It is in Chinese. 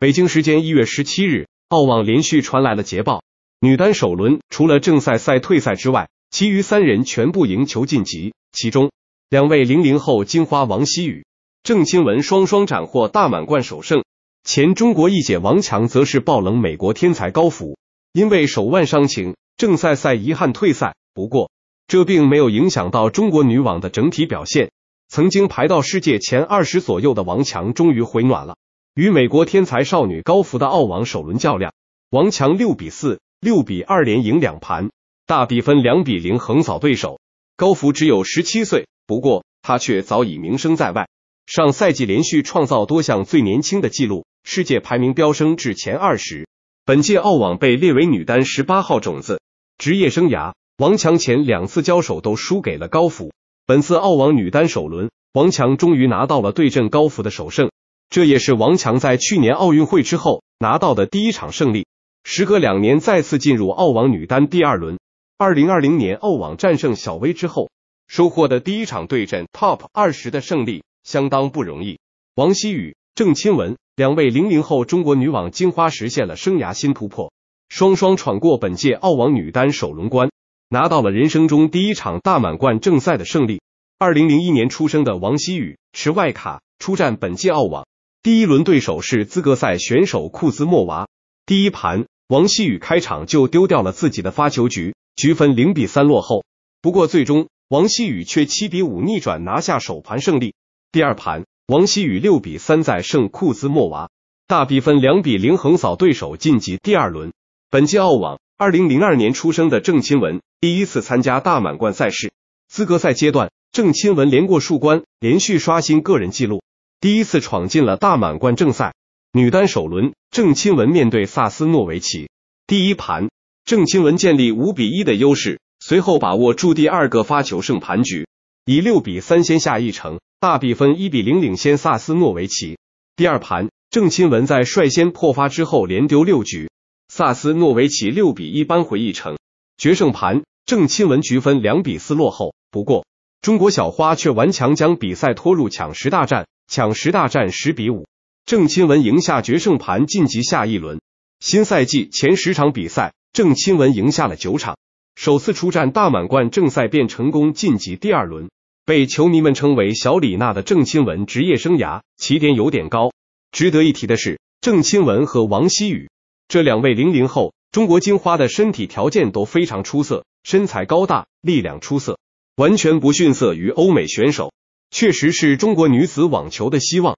北京时间一月十七日，澳网连续传来了捷报。女单首轮除了正赛赛退赛之外，其余三人全部赢球晋级。其中，两位零零后金花王希雨、郑钦文双双斩获大满贯首胜。前中国一姐王强则是爆冷美国天才高福，因为手腕伤情，正赛赛遗憾退赛。不过，这并没有影响到中国女网的整体表现。曾经排到世界前二十左右的王强，终于回暖了。与美国天才少女高芙的澳网首轮较量，王强六比四、六比二连赢两盘，大比分两比零横扫对手。高芙只有十七岁，不过她却早已名声在外。上赛季连续创造多项最年轻的纪录，世界排名飙升至前二十。本届澳网被列为女单十八号种子。职业生涯，王强前两次交手都输给了高芙。本次澳网女单首轮，王强终于拿到了对阵高芙的首胜。这也是王强在去年奥运会之后拿到的第一场胜利，时隔两年再次进入澳网女单第二轮。二零二零年澳网战胜小威之后，收获的第一场对阵 TOP 二十的胜利，相当不容易。王希雨、郑钦文两位零零后中国女网金花实现了生涯新突破，双双闯过本届澳网女单首轮关，拿到了人生中第一场大满贯正赛的胜利。二零零一年出生的王希雨持外卡出战本届澳网。第一轮对手是资格赛选手库兹莫娃。第一盘，王希雨开场就丢掉了自己的发球局，局分零比三落后。不过最终，王希雨却七比五逆转拿下首盘胜利。第二盘，王希雨六比三再胜库兹莫娃，大比分两比零横扫对手晋级第二轮。本届澳网，二零零二年出生的郑钦文第一次参加大满贯赛事，资格赛阶段，郑钦文连过数关，连续刷新个人纪录。第一次闯进了大满贯正赛，女单首轮，郑钦文面对萨斯诺维奇。第一盘，郑钦文建立五比一的优势，随后把握住第二个发球胜盘局，以六比三先下一城，大比分一比零领先萨斯诺维奇。第二盘，郑钦文在率先破发之后连丢六局，萨斯诺维奇六比一扳回一城。决胜盘，郑钦文局分两比四落后，不过中国小花却顽强将比赛拖入抢十大战。抢十大战十比五，郑钦文赢下决胜盘晋级下一轮。新赛季前十场比赛，郑钦文赢下了九场，首次出战大满贯正赛便成功晋级第二轮，被球迷们称为“小李娜”的郑钦文职业生涯起点有点高。值得一提的是，郑钦文和王希雨这两位零零后中国金花的身体条件都非常出色，身材高大，力量出色，完全不逊色于欧美选手。确实是中国女子网球的希望。